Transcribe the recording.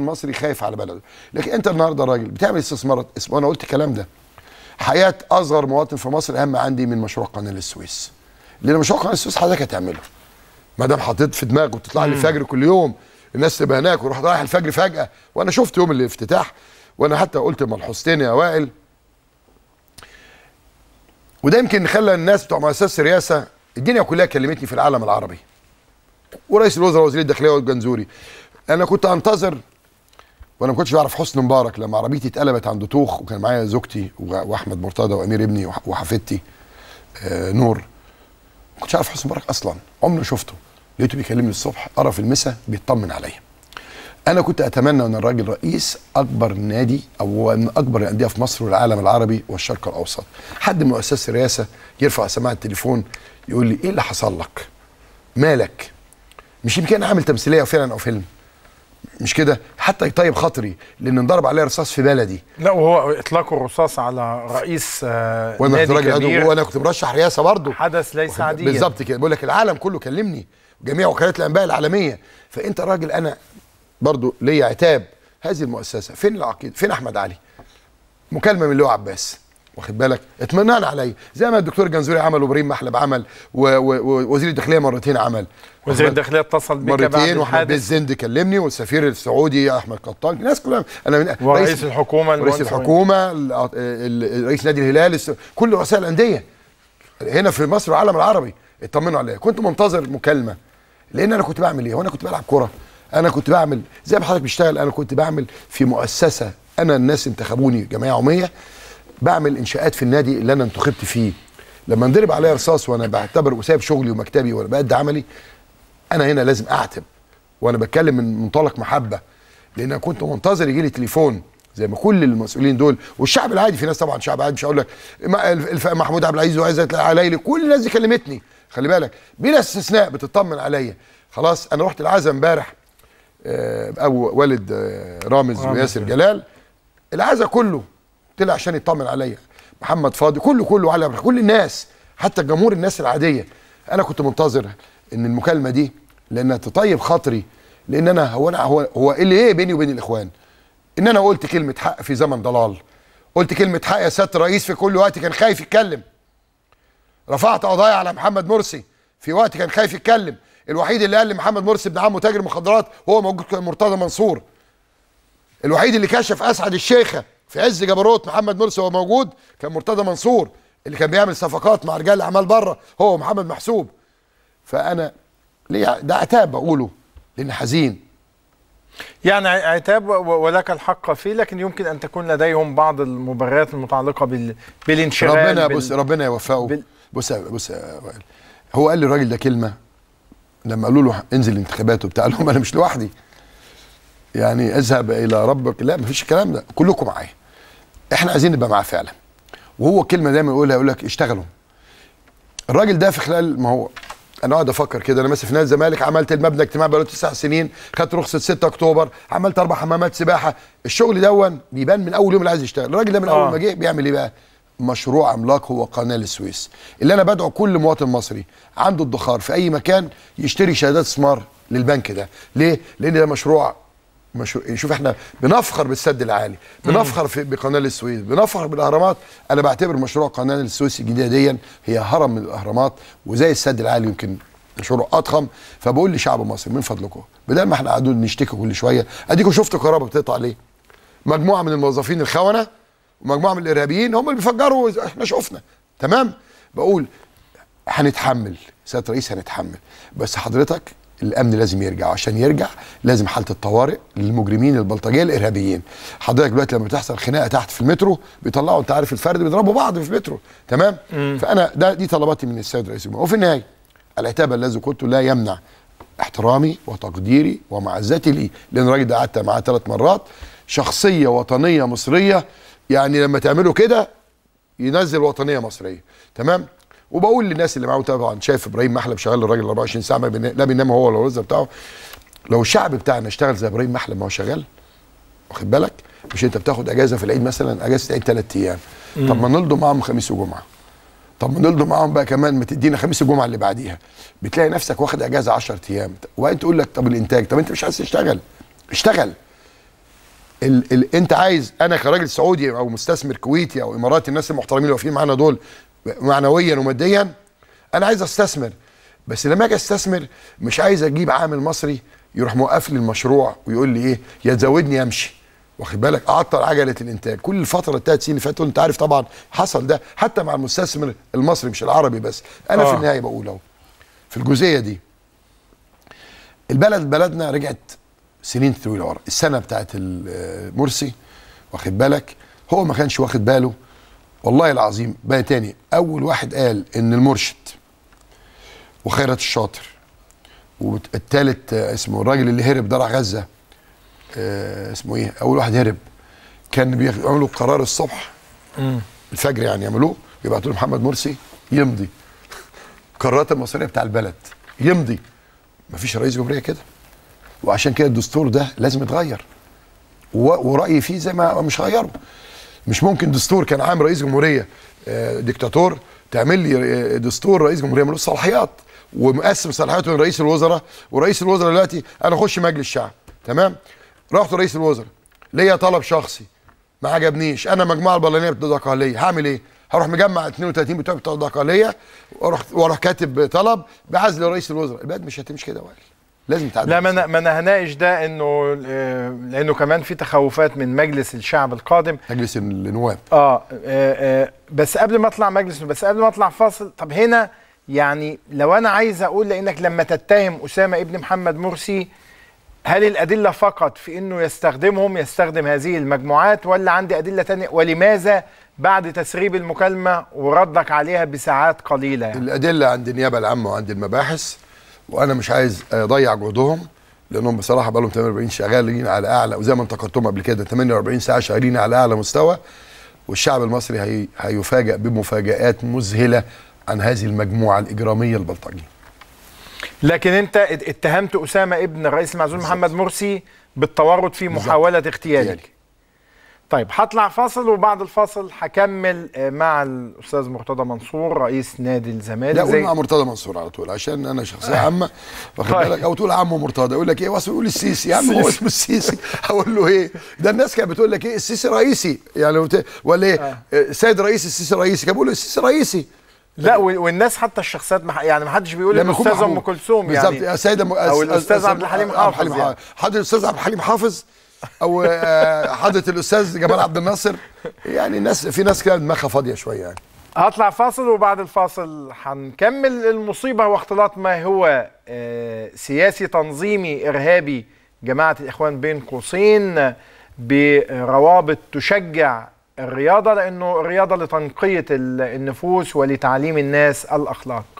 المصري خايف على بلده لكن انت النهارده راجل بتعمل استثمارات انا قلت الكلام ده حياه اصغر مواطن في مصر اهم عندي من مشروع قناه السويس لان مشروع قناه السويس حضرتك هتعمله ما دام حطيت في دماغك وتطلع لي الفجر كل يوم الناس تبقى هناك وروح رايح الفجر فجاه وانا شفت يوم الافتتاح وانا حتى قلت ملحوظتين يا وائل وده يمكن خلى الناس بتوع مؤسسه الرئاسه الدنيا كلها كلمتني في العالم العربي ورئيس الوزراء وزير الداخليه وائل جنزوري انا كنت انتظر وانا ما كنتش بعرف حسن مبارك لما عربيتي اتقلبت عند توخ وكان معايا زوجتي واحمد مرتضى وامير ابني وحفيدتي آه، نور ما كنتش عارف حسن مبارك اصلا عمري شفته لقيته بيكلمني الصبح قرا في المسا بيطمن عليا انا كنت اتمنى ان الراجل رئيس اكبر نادي او من اكبر الانديه في مصر والعالم العربي والشرق الاوسط حد من مؤسسة الرئاسه يرفع سماعه التليفون يقول لي ايه اللي حصل لك مالك مش يمكن عامل تمثيليه فعلا او فيلم مش كده حتى يطيب خاطري لان انضرب عليه رصاص في بلدي لا وهو اطلاق الرصاص على رئيس آه وانا كنت راجل وانا كنت مرشح رئاسه برضه حدث ليس عاديا بالظبط كده بقول لك العالم كله كلمني جميع وكالات الانباء العالميه فانت راجل انا برضه ليا عتاب هذه المؤسسه فين العقيد فين احمد علي مكالمه من اللواء عباس واخد بالك اطمئنان عليا زي ما الدكتور جنزوري عمل وابراهيم محلب عمل ووزير الداخليه مرتين عمل وزير الداخليه اتصل بك مرتين وحبيب الزند كلمني والسفير السعودي احمد قطان الناس كلها انا من ورئيس رئيس الحكومه رئيس الحكومه رئيس نادي الهلال كل رؤساء الانديه هنا في مصر والعالم العربي اطمنوا عليا كنت منتظر مكالمه لان انا كنت بعمل ايه هو انا كنت بلعب كره انا كنت بعمل زي ما حضرتك بتشتغل انا كنت بعمل في مؤسسه انا الناس انتخبوني جمعيه عموميه بعمل انشاءات في النادي اللي انا انتخبت فيه لما انضرب عليا رصاص وانا بعتبر وسايب شغلي ومكتبي وانا بقد عملي انا هنا لازم اعتب وانا بتكلم من منطلق محبه لان انا كنت منتظر يجي لي تليفون زي ما كل المسؤولين دول والشعب العادي في ناس طبعا شعب عادي مش هقول لك محمود عبد العزيز وعايز علي كل الناس دي كلمتني خلي بالك بلا استثناء بتطمن عليا خلاص انا رحت العزا امبارح ابو آه، والد آه، رامز وياسر جلال العزا كله طلع عشان يطمن عليا محمد فاضي كله كله على كل الناس حتى الجمهور الناس العاديه انا كنت منتظر ان المكالمه دي لانها تطيب خاطري لان انا هو انا هو, هو إيه اللي ايه بيني وبين الاخوان ان انا قلت كلمه حق في زمن ضلال قلت كلمه حق يا سياده الرئيس في كل وقت كان خايف يتكلم رفعت قضايا على محمد مرسي في وقت كان خايف يتكلم الوحيد اللي قال لمحمد مرسي ابن عمه تاجر مخدرات هو موجود مرتضى منصور الوحيد اللي كشف اسعد الشيخه في عز جبروت محمد مرسي هو موجود كان مرتضى منصور اللي كان بيعمل صفقات مع رجال الاعمال بره هو ومحمد محسوب فانا ليه ده عتاب بقوله لان حزين يعني عتاب ولك الحق فيه لكن يمكن ان تكون لديهم بعض المباريات المتعلقه بال... بالانشغال ربنا بال... بص ربنا يوفقه بال... بص بص هو قال للراجل ده كلمه لما قالوا له انزل الانتخابات وبتاع قال لهم انا مش لوحدي يعني اذهب الى ربك لا مفيش الكلام ده كلكم معايا احنا عايزين نبقى معاه فعلا وهو كلمه دايما يقولها يقول لك اشتغلوا الراجل ده في خلال ما هو انا اقعد افكر كده انا ماسك في نادي الزمالك عملت المبنى اجتماع بقاله تسع سنين خدت رخصه 6 اكتوبر عملت اربع حمامات سباحه الشغل دون بيبان من اول يوم اللي عايز يشتغل الراجل ده من آه. اول ما جه بيعمل ايه بقى مشروع عملاق هو قناه السويس اللي انا بدعو كل مواطن مصري عنده ادخار في اي مكان يشتري شهادات استثمار للبنك ده ليه لان ده مشروع شو يعني شوف احنا بنفخر بالسد العالي بنفخر في بقناه السويس بنفخر بالاهرامات انا بعتبر مشروع قناه السويس الجديده دي هي هرم من الاهرامات وزي السد العالي يمكن مشروع اضخم فبقول لشعب مصر من فضلكم بدل ما احنا قاعدين نشتكي كل شويه اديكم شفتوا كهرباء بتقطع ليه مجموعه من الموظفين الخونه ومجموعه من الارهابيين هم اللي بيفجروا احنا شفنا تمام بقول هنتحمل سياده الرئيس هنتحمل بس حضرتك الامن لازم يرجع عشان يرجع لازم حاله الطوارئ للمجرمين البلطجيه الارهابيين حضرتك دلوقتي لما بتحصل خناقه تحت في المترو بيطلعوا انت عارف الفرد بيضربوا بعض في المترو تمام مم. فانا ده دي طلباتي من السيد رئيس الجمهوريه وفي النهايه العتاب الذي قلت لا يمنع احترامي وتقديري ومعزتي ليه لان الراجل ده قعدت معاه ثلاث مرات شخصيه وطنيه مصريه يعني لما تعملوا كده ينزل وطنيه مصريه تمام وبقول للناس اللي معاه طبعا شايف ابراهيم محلب شغال الراجل 24 ساعه ما لا بينام هو ولا الرز بتاعه لو الشعب بتاعنا اشتغل زي ابراهيم محلب ما هو شغال واخد بالك مش انت بتاخد اجازه في العيد مثلا اجازه العيد ثلاث ايام طب ما نلضوا معاهم خميس وجمعه طب ما نلضوا معاهم بقى كمان ما تدينا خميس وجمعه اللي بعديها بتلاقي نفسك واخد اجازه 10 ايام وبعدين تقول لك طب الانتاج طب انت مش عايز تشتغل اشتغل ال ال انت عايز انا كراجل سعودي او مستثمر كويتي او اماراتي الناس المحترمين اللي واقفين معانا دول معنويا وماديا انا عايز استثمر بس لما اجي استثمر مش عايز اجيب عامل مصري يروح موقف لي المشروع ويقول لي ايه يا تزودني امشي واخد بالك اعطل عجله الانتاج كل الفتره الثلاث سنين اللي فاتوا انت عارف طبعا حصل ده حتى مع المستثمر المصري مش العربي بس انا آه. في النهايه بقول اهو في الجزئيه دي البلد بلدنا رجعت سنين طويله ورا السنه بتاعت آه، مرسي واخد بالك هو ما كانش واخد باله والله العظيم بقى تاني اول واحد قال ان المرشد وخيرت الشاطر والتالت اسمه الراجل اللي هرب ده راح غزه آه، اسمه ايه اول واحد هرب كان بيعملوا قرار الصبح الفجر يعني يعملوه يبعتوا محمد مرسي يمضي القرارات المصريه بتاع البلد يمضي مفيش رئيس جمهوريه كده وعشان كده الدستور ده لازم يتغير ورايي فيه زي ما مش هغيره مش ممكن دستور كان عام رئيس جمهوريه آه، دكتاتور تعمل لي آه، دستور رئيس جمهوريه ملوش صلاحيات ومقسم صلاحياته بين رئيس الوزراء ورئيس الوزراء دلوقتي انا اخش مجلس الشعب تمام رحت رئيس الوزراء ليا طلب شخصي ما عجبنيش انا مجموعه البرلمانيه بتوع اقليه هعمل ايه هروح مجمع 32 بتوع بتوع اقليه واروح واروح كاتب طلب بعزل رئيس الوزراء البلد مش هتمشي كده وائل لازم تعدل لا ما انا ما انا هناقش ده انه آه، لانه كمان في تخوفات من مجلس الشعب القادم مجلس النواب آه, آه, اه بس قبل ما اطلع مجلس بس قبل ما اطلع فاصل طب هنا يعني لو انا عايز اقول لانك لما تتهم اسامه ابن محمد مرسي هل الادله فقط في انه يستخدمهم يستخدم هذه المجموعات ولا عندي ادله تانية ولماذا بعد تسريب المكالمه وردك عليها بساعات قليله يعني؟ الادله عند النيابه العامه وعند المباحث وانا مش عايز اضيع جهدهم لانهم بصراحه بقى لهم 48 شغالين على اعلى وزي ما انتقدتهم قبل كده 48 ساعه شغالين على اعلى مستوى والشعب المصري هي هيفاجئ بمفاجآت مذهله عن هذه المجموعه الاجراميه البلطجيه. لكن انت اتهمت اسامه ابن الرئيس المعزول محمد مرسي بالتورط في محاوله اغتيالك. طيب هطلع فاصل وبعد الفاصل هكمل آه، مع الاستاذ مرتضى منصور رئيس نادي الزمالك لا قول مع مرتضى منصور على طول عشان انا شخصيه آه. عامه واخد طيب. بالك او تقول عمو مرتضى يقول لك ايه واسم يقول السيسي يا عم هو اسمه السيسي هقول له ايه ده الناس كانت بتقول لك ايه السيسي رئيسي يعني ولا ايه آه. آه، سيد رئيس السيسي رئيسي كان بيقول السيسي رئيسي لا والناس حتى الشخصيات مح... يعني ما حدش بيقول الاستاذ ام كلثوم يعني بالظبط السيده م... او الاستاذ عبد الحليم حافظ يعني. حد حضرتك الاستاذ عبد الحليم حافظ او آه، حضره الاستاذ جمال عبد الناصر يعني ناس في ناس كده دماغها فاضيه شويه يعني هطلع فاصل وبعد الفاصل هنكمل المصيبه واختلاط ما هو آه، سياسي تنظيمي ارهابي جماعه الاخوان بين قوسين بروابط تشجع الرياضه لانه الرياضه لتنقيه النفوس ولتعليم الناس الاخلاق